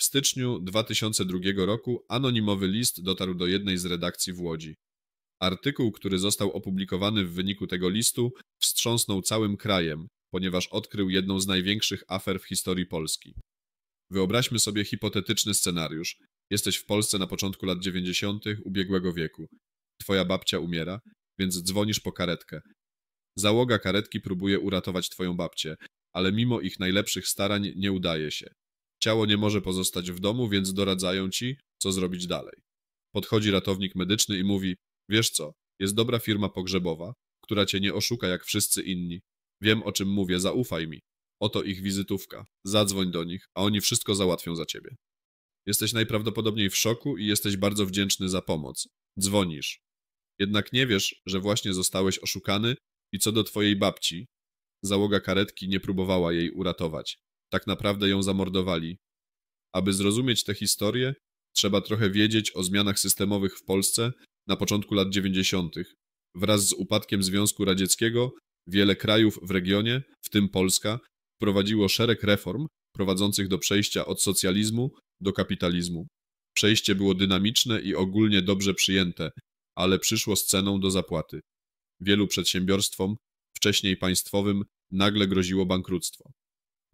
W styczniu 2002 roku anonimowy list dotarł do jednej z redakcji w Łodzi. Artykuł, który został opublikowany w wyniku tego listu, wstrząsnął całym krajem, ponieważ odkrył jedną z największych afer w historii Polski. Wyobraźmy sobie hipotetyczny scenariusz. Jesteś w Polsce na początku lat 90. ubiegłego wieku. Twoja babcia umiera, więc dzwonisz po karetkę. Załoga karetki próbuje uratować twoją babcię, ale mimo ich najlepszych starań nie udaje się. Ciało nie może pozostać w domu, więc doradzają ci, co zrobić dalej. Podchodzi ratownik medyczny i mówi: Wiesz co, jest dobra firma pogrzebowa, która cię nie oszuka jak wszyscy inni. Wiem o czym mówię, zaufaj mi. Oto ich wizytówka. Zadzwoń do nich, a oni wszystko załatwią za ciebie. Jesteś najprawdopodobniej w szoku i jesteś bardzo wdzięczny za pomoc. Dzwonisz. Jednak nie wiesz, że właśnie zostałeś oszukany i co do twojej babci, załoga karetki nie próbowała jej uratować tak naprawdę ją zamordowali. Aby zrozumieć tę historię, trzeba trochę wiedzieć o zmianach systemowych w Polsce na początku lat 90. Wraz z upadkiem Związku Radzieckiego wiele krajów w regionie, w tym Polska, wprowadziło szereg reform prowadzących do przejścia od socjalizmu do kapitalizmu. Przejście było dynamiczne i ogólnie dobrze przyjęte, ale przyszło z ceną do zapłaty. Wielu przedsiębiorstwom, wcześniej państwowym, nagle groziło bankructwo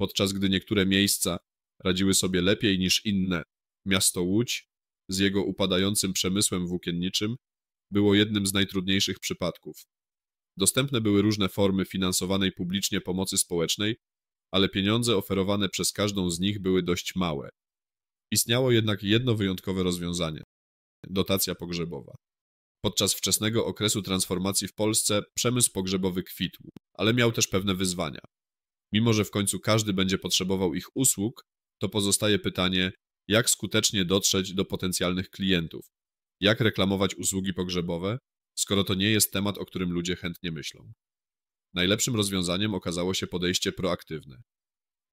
podczas gdy niektóre miejsca radziły sobie lepiej niż inne. Miasto Łódź z jego upadającym przemysłem włókienniczym było jednym z najtrudniejszych przypadków. Dostępne były różne formy finansowanej publicznie pomocy społecznej, ale pieniądze oferowane przez każdą z nich były dość małe. Istniało jednak jedno wyjątkowe rozwiązanie dotacja pogrzebowa. Podczas wczesnego okresu transformacji w Polsce przemysł pogrzebowy kwitł, ale miał też pewne wyzwania. Mimo, że w końcu każdy będzie potrzebował ich usług, to pozostaje pytanie, jak skutecznie dotrzeć do potencjalnych klientów, jak reklamować usługi pogrzebowe, skoro to nie jest temat, o którym ludzie chętnie myślą. Najlepszym rozwiązaniem okazało się podejście proaktywne.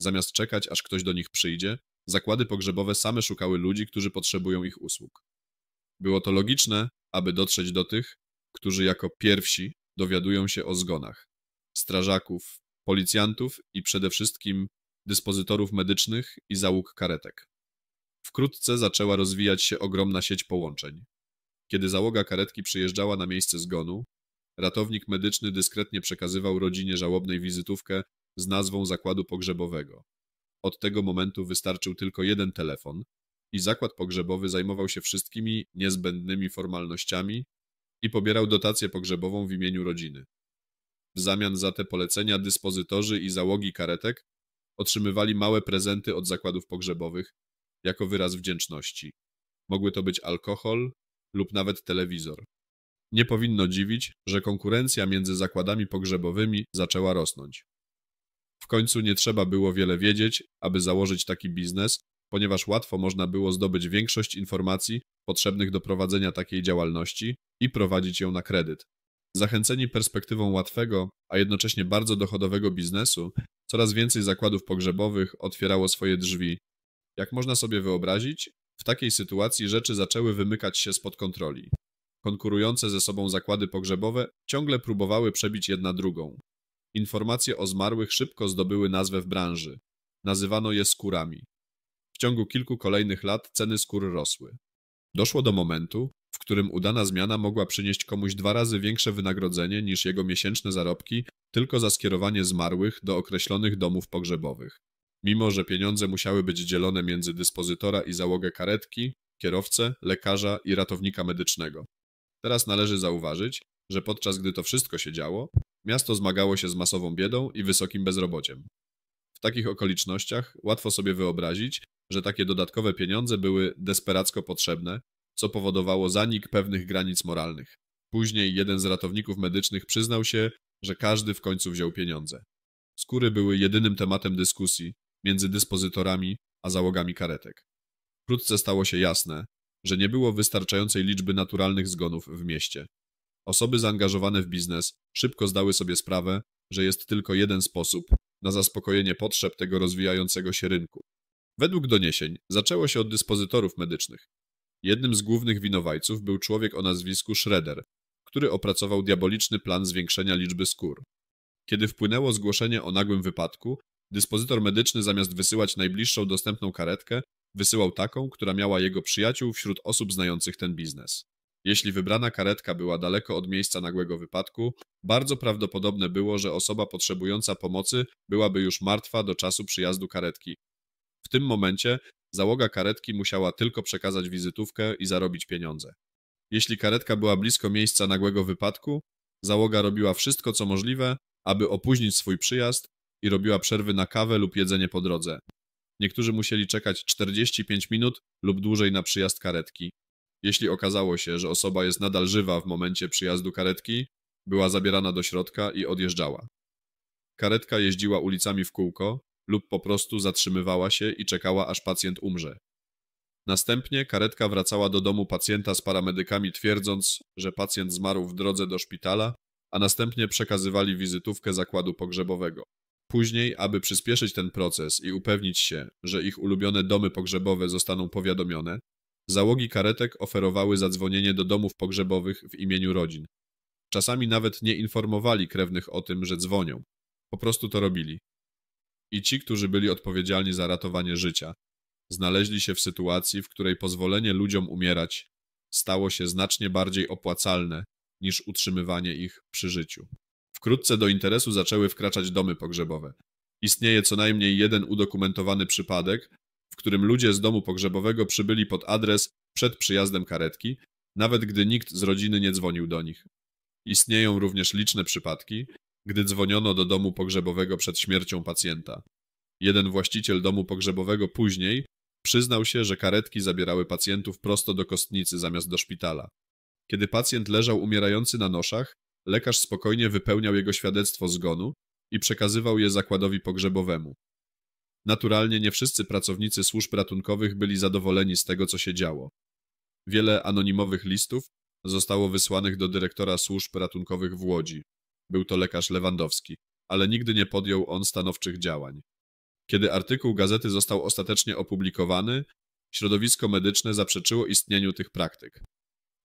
Zamiast czekać, aż ktoś do nich przyjdzie, zakłady pogrzebowe same szukały ludzi, którzy potrzebują ich usług. Było to logiczne, aby dotrzeć do tych, którzy jako pierwsi dowiadują się o zgonach strażaków, policjantów i przede wszystkim dyspozytorów medycznych i załóg karetek. Wkrótce zaczęła rozwijać się ogromna sieć połączeń. Kiedy załoga karetki przyjeżdżała na miejsce zgonu, ratownik medyczny dyskretnie przekazywał rodzinie żałobnej wizytówkę z nazwą zakładu pogrzebowego. Od tego momentu wystarczył tylko jeden telefon i zakład pogrzebowy zajmował się wszystkimi niezbędnymi formalnościami i pobierał dotację pogrzebową w imieniu rodziny. W zamian za te polecenia dyspozytorzy i załogi karetek otrzymywali małe prezenty od zakładów pogrzebowych jako wyraz wdzięczności. Mogły to być alkohol lub nawet telewizor. Nie powinno dziwić, że konkurencja między zakładami pogrzebowymi zaczęła rosnąć. W końcu nie trzeba było wiele wiedzieć, aby założyć taki biznes, ponieważ łatwo można było zdobyć większość informacji potrzebnych do prowadzenia takiej działalności i prowadzić ją na kredyt. Zachęceni perspektywą łatwego, a jednocześnie bardzo dochodowego biznesu, coraz więcej zakładów pogrzebowych otwierało swoje drzwi. Jak można sobie wyobrazić, w takiej sytuacji rzeczy zaczęły wymykać się spod kontroli. Konkurujące ze sobą zakłady pogrzebowe ciągle próbowały przebić jedna drugą. Informacje o zmarłych szybko zdobyły nazwę w branży. Nazywano je skórami. W ciągu kilku kolejnych lat ceny skór rosły. Doszło do momentu, którym udana zmiana mogła przynieść komuś dwa razy większe wynagrodzenie niż jego miesięczne zarobki tylko za skierowanie zmarłych do określonych domów pogrzebowych. Mimo, że pieniądze musiały być dzielone między dyspozytora i załogę karetki, kierowcę, lekarza i ratownika medycznego. Teraz należy zauważyć, że podczas gdy to wszystko się działo, miasto zmagało się z masową biedą i wysokim bezrobociem. W takich okolicznościach łatwo sobie wyobrazić, że takie dodatkowe pieniądze były desperacko potrzebne co powodowało zanik pewnych granic moralnych. Później jeden z ratowników medycznych przyznał się, że każdy w końcu wziął pieniądze. Skóry były jedynym tematem dyskusji między dyspozytorami a załogami karetek. Wkrótce stało się jasne, że nie było wystarczającej liczby naturalnych zgonów w mieście. Osoby zaangażowane w biznes szybko zdały sobie sprawę, że jest tylko jeden sposób na zaspokojenie potrzeb tego rozwijającego się rynku. Według doniesień zaczęło się od dyspozytorów medycznych, Jednym z głównych winowajców był człowiek o nazwisku Schroeder, który opracował diaboliczny plan zwiększenia liczby skór. Kiedy wpłynęło zgłoszenie o nagłym wypadku, dyspozytor medyczny zamiast wysyłać najbliższą dostępną karetkę, wysyłał taką, która miała jego przyjaciół wśród osób znających ten biznes. Jeśli wybrana karetka była daleko od miejsca nagłego wypadku, bardzo prawdopodobne było, że osoba potrzebująca pomocy byłaby już martwa do czasu przyjazdu karetki. W tym momencie Załoga karetki musiała tylko przekazać wizytówkę i zarobić pieniądze. Jeśli karetka była blisko miejsca nagłego wypadku, załoga robiła wszystko co możliwe, aby opóźnić swój przyjazd i robiła przerwy na kawę lub jedzenie po drodze. Niektórzy musieli czekać 45 minut lub dłużej na przyjazd karetki. Jeśli okazało się, że osoba jest nadal żywa w momencie przyjazdu karetki, była zabierana do środka i odjeżdżała. Karetka jeździła ulicami w kółko, lub po prostu zatrzymywała się i czekała, aż pacjent umrze. Następnie karetka wracała do domu pacjenta z paramedykami, twierdząc, że pacjent zmarł w drodze do szpitala, a następnie przekazywali wizytówkę zakładu pogrzebowego. Później, aby przyspieszyć ten proces i upewnić się, że ich ulubione domy pogrzebowe zostaną powiadomione, załogi karetek oferowały zadzwonienie do domów pogrzebowych w imieniu rodzin. Czasami nawet nie informowali krewnych o tym, że dzwonią. Po prostu to robili i ci, którzy byli odpowiedzialni za ratowanie życia, znaleźli się w sytuacji, w której pozwolenie ludziom umierać stało się znacznie bardziej opłacalne niż utrzymywanie ich przy życiu. Wkrótce do interesu zaczęły wkraczać domy pogrzebowe. Istnieje co najmniej jeden udokumentowany przypadek, w którym ludzie z domu pogrzebowego przybyli pod adres przed przyjazdem karetki, nawet gdy nikt z rodziny nie dzwonił do nich. Istnieją również liczne przypadki, gdy dzwoniono do domu pogrzebowego przed śmiercią pacjenta. Jeden właściciel domu pogrzebowego później przyznał się, że karetki zabierały pacjentów prosto do kostnicy zamiast do szpitala. Kiedy pacjent leżał umierający na noszach, lekarz spokojnie wypełniał jego świadectwo zgonu i przekazywał je zakładowi pogrzebowemu. Naturalnie nie wszyscy pracownicy służb ratunkowych byli zadowoleni z tego, co się działo. Wiele anonimowych listów zostało wysłanych do dyrektora służb ratunkowych w Łodzi. Był to lekarz Lewandowski, ale nigdy nie podjął on stanowczych działań. Kiedy artykuł gazety został ostatecznie opublikowany, środowisko medyczne zaprzeczyło istnieniu tych praktyk.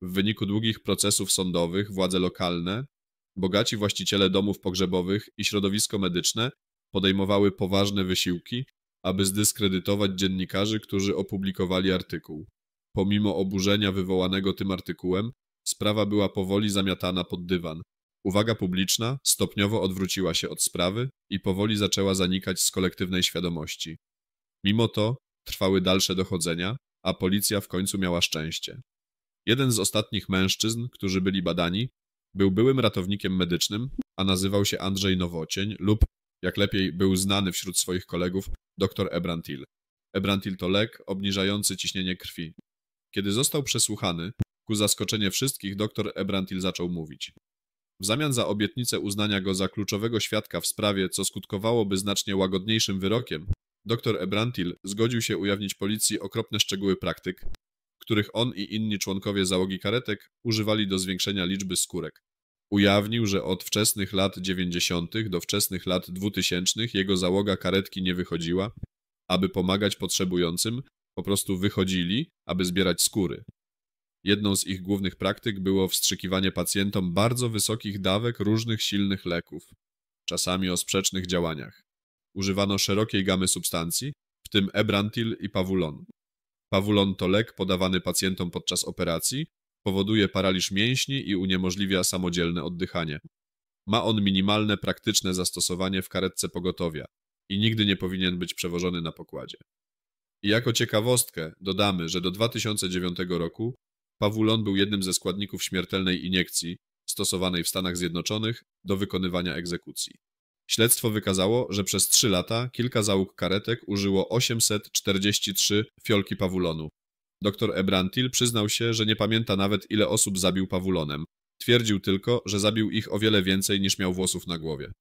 W wyniku długich procesów sądowych władze lokalne, bogaci właściciele domów pogrzebowych i środowisko medyczne podejmowały poważne wysiłki, aby zdyskredytować dziennikarzy, którzy opublikowali artykuł. Pomimo oburzenia wywołanego tym artykułem, sprawa była powoli zamiatana pod dywan, Uwaga publiczna stopniowo odwróciła się od sprawy i powoli zaczęła zanikać z kolektywnej świadomości. Mimo to trwały dalsze dochodzenia, a policja w końcu miała szczęście. Jeden z ostatnich mężczyzn, którzy byli badani, był byłym ratownikiem medycznym, a nazywał się Andrzej Nowocień lub, jak lepiej, był znany wśród swoich kolegów dr Ebrantil. Ebrantil to lek obniżający ciśnienie krwi. Kiedy został przesłuchany, ku zaskoczeniu wszystkich, dr Ebrantil zaczął mówić. W zamian za obietnicę uznania go za kluczowego świadka w sprawie, co skutkowałoby znacznie łagodniejszym wyrokiem, dr Ebrantil zgodził się ujawnić policji okropne szczegóły praktyk, których on i inni członkowie załogi karetek używali do zwiększenia liczby skórek. Ujawnił, że od wczesnych lat 90. do wczesnych lat 2000 jego załoga karetki nie wychodziła, aby pomagać potrzebującym, po prostu wychodzili, aby zbierać skóry. Jedną z ich głównych praktyk było wstrzykiwanie pacjentom bardzo wysokich dawek różnych silnych leków, czasami o sprzecznych działaniach. Używano szerokiej gamy substancji, w tym ebrantil i pawulon. Pawulon to lek podawany pacjentom podczas operacji, powoduje paraliż mięśni i uniemożliwia samodzielne oddychanie. Ma on minimalne praktyczne zastosowanie w karetce pogotowia i nigdy nie powinien być przewożony na pokładzie. I jako ciekawostkę dodamy, że do 2009 roku Pawulon był jednym ze składników śmiertelnej iniekcji stosowanej w Stanach Zjednoczonych do wykonywania egzekucji. Śledztwo wykazało, że przez 3 lata kilka załóg karetek użyło 843 fiolki pawulonu. Dr Ebrantil przyznał się, że nie pamięta nawet ile osób zabił pawulonem. Twierdził tylko, że zabił ich o wiele więcej niż miał włosów na głowie.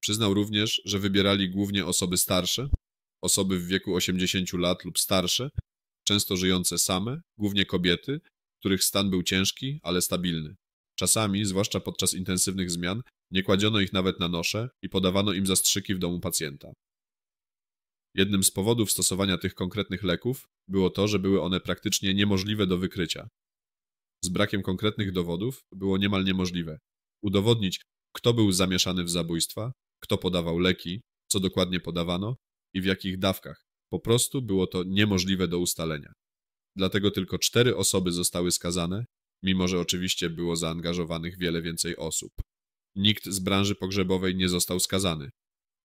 Przyznał również, że wybierali głównie osoby starsze, osoby w wieku 80 lat lub starsze, często żyjące same, głównie kobiety, których stan był ciężki, ale stabilny. Czasami, zwłaszcza podczas intensywnych zmian, nie kładziono ich nawet na nosze i podawano im zastrzyki w domu pacjenta. Jednym z powodów stosowania tych konkretnych leków było to, że były one praktycznie niemożliwe do wykrycia. Z brakiem konkretnych dowodów było niemal niemożliwe udowodnić, kto był zamieszany w zabójstwa, kto podawał leki, co dokładnie podawano i w jakich dawkach. Po prostu było to niemożliwe do ustalenia. Dlatego tylko cztery osoby zostały skazane, mimo że oczywiście było zaangażowanych wiele więcej osób. Nikt z branży pogrzebowej nie został skazany.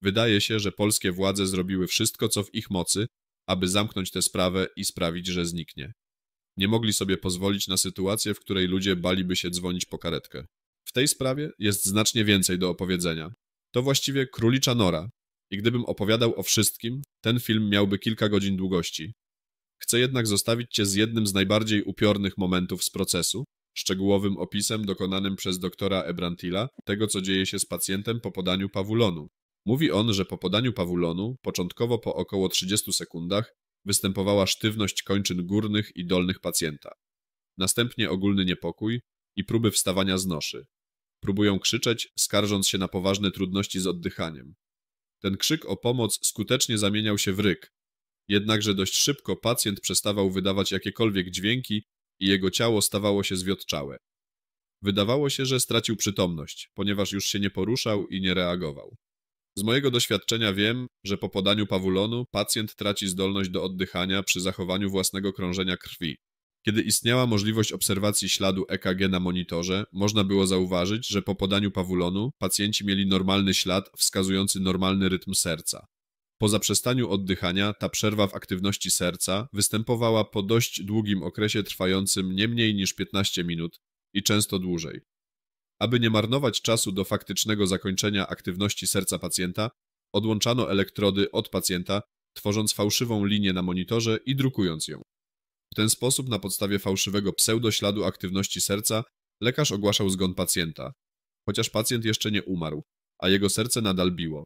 Wydaje się, że polskie władze zrobiły wszystko, co w ich mocy, aby zamknąć tę sprawę i sprawić, że zniknie. Nie mogli sobie pozwolić na sytuację, w której ludzie baliby się dzwonić po karetkę. W tej sprawie jest znacznie więcej do opowiedzenia. To właściwie królicza nora. I gdybym opowiadał o wszystkim, ten film miałby kilka godzin długości. Chcę jednak zostawić Cię z jednym z najbardziej upiornych momentów z procesu, szczegółowym opisem dokonanym przez doktora Ebrantila tego, co dzieje się z pacjentem po podaniu pawulonu. Mówi on, że po podaniu pawulonu, początkowo po około 30 sekundach, występowała sztywność kończyn górnych i dolnych pacjenta. Następnie ogólny niepokój i próby wstawania z noszy. Próbują krzyczeć, skarżąc się na poważne trudności z oddychaniem. Ten krzyk o pomoc skutecznie zamieniał się w ryk, Jednakże dość szybko pacjent przestawał wydawać jakiekolwiek dźwięki i jego ciało stawało się zwiotczałe. Wydawało się, że stracił przytomność, ponieważ już się nie poruszał i nie reagował. Z mojego doświadczenia wiem, że po podaniu pawulonu pacjent traci zdolność do oddychania przy zachowaniu własnego krążenia krwi. Kiedy istniała możliwość obserwacji śladu EKG na monitorze, można było zauważyć, że po podaniu pawulonu pacjenci mieli normalny ślad wskazujący normalny rytm serca. Po zaprzestaniu oddychania ta przerwa w aktywności serca występowała po dość długim okresie trwającym nie mniej niż 15 minut i często dłużej. Aby nie marnować czasu do faktycznego zakończenia aktywności serca pacjenta, odłączano elektrody od pacjenta, tworząc fałszywą linię na monitorze i drukując ją. W ten sposób na podstawie fałszywego pseudośladu aktywności serca lekarz ogłaszał zgon pacjenta, chociaż pacjent jeszcze nie umarł, a jego serce nadal biło.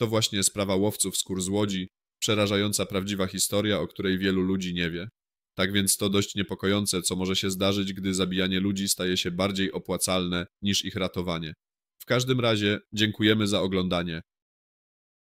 To właśnie sprawa łowców skór z Łodzi, przerażająca prawdziwa historia, o której wielu ludzi nie wie. Tak więc to dość niepokojące, co może się zdarzyć, gdy zabijanie ludzi staje się bardziej opłacalne niż ich ratowanie. W każdym razie dziękujemy za oglądanie.